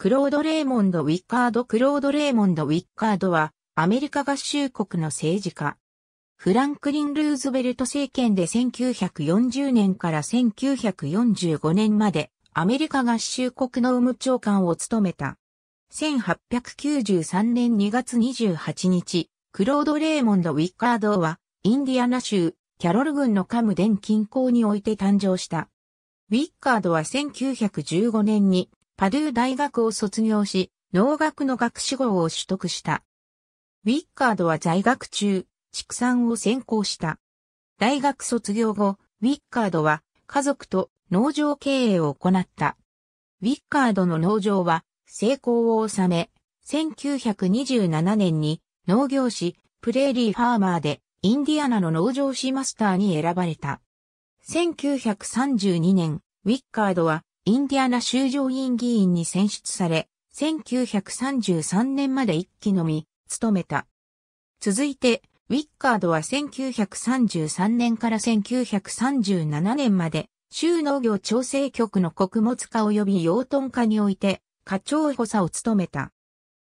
クロード・レーモンド・ウィッカード・クロード・レーモンド・ウィッカードは、アメリカ合衆国の政治家。フランクリン・ルーズベルト政権で1940年から1945年まで、アメリカ合衆国の務長官を務めた。1893年2月28日、クロード・レーモンド・ウィッカードは、インディアナ州、キャロル郡のカムデン近郊において誕生した。ウィッカードは1915年にパドゥー大学を卒業し、農学の学士号を取得した。ウィッカードは在学中、畜産を専攻した。大学卒業後、ウィッカードは家族と農場経営を行った。ウィッカードの農場は成功を収め、1927年に農業士、プレーリーファーマーでインディアナの農場士マスターに選ばれた。1932年、ウィッカードはインディアナ州上院議員に選出され、1933年まで一期のみ、務めた。続いて、ウィッカードは1933年から1937年まで、州農業調整局の穀物化及び養豚化において、課長補佐を務めた。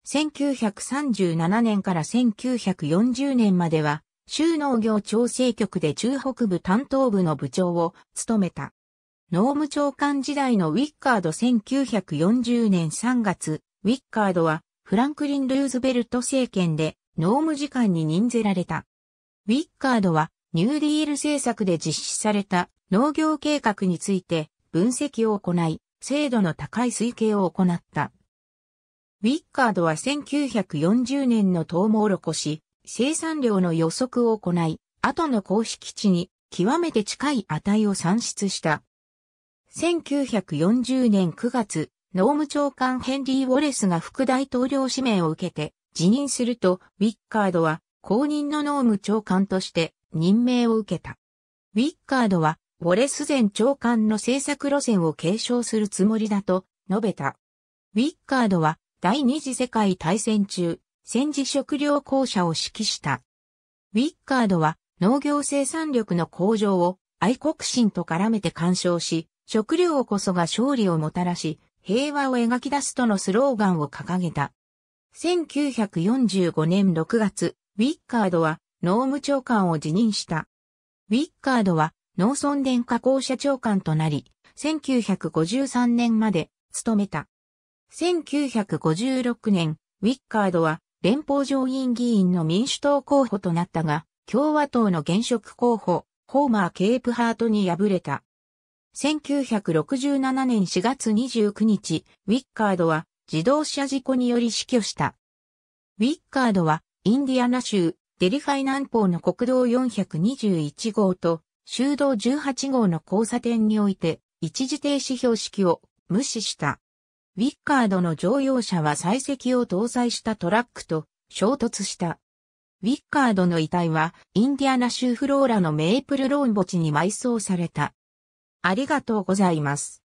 1937年から1940年までは、州農業調整局で中北部担当部の部長を務めた。農務長官時代のウィッカード1940年3月、ウィッカードはフランクリン・ルーズベルト政権で農務次官に任ぜられた。ウィッカードはニューディール政策で実施された農業計画について分析を行い、精度の高い推計を行った。ウィッカードは1940年のトウモロコシ、生産量の予測を行い、後の公式値に極めて近い値を算出した。1940年9月、農務長官ヘンリー・ウォレスが副大統領指名を受けて辞任すると、ウィッカードは公認の農務長官として任命を受けた。ウィッカードは、ウォレス前長官の政策路線を継承するつもりだと述べた。ウィッカードは、第二次世界大戦中、戦時食糧公社を指揮した。ウィッカードは、農業生産力の向上を愛国心と絡めて干渉し、食料こそが勝利をもたらし、平和を描き出すとのスローガンを掲げた。1945年6月、ウィッカードは農務長官を辞任した。ウィッカードは農村電化公社長官となり、1953年まで務めた。1956年、ウィッカードは連邦上院議員の民主党候補となったが、共和党の現職候補、ホーマー・ケープハートに敗れた。1967年4月29日、ウィッカードは自動車事故により死去した。ウィッカードはインディアナ州デリファイ南方の国道421号と州道18号の交差点において一時停止標識を無視した。ウィッカードの乗用車は採石を搭載したトラックと衝突した。ウィッカードの遺体はインディアナ州フローラのメイプルローン墓地に埋葬された。ありがとうございます。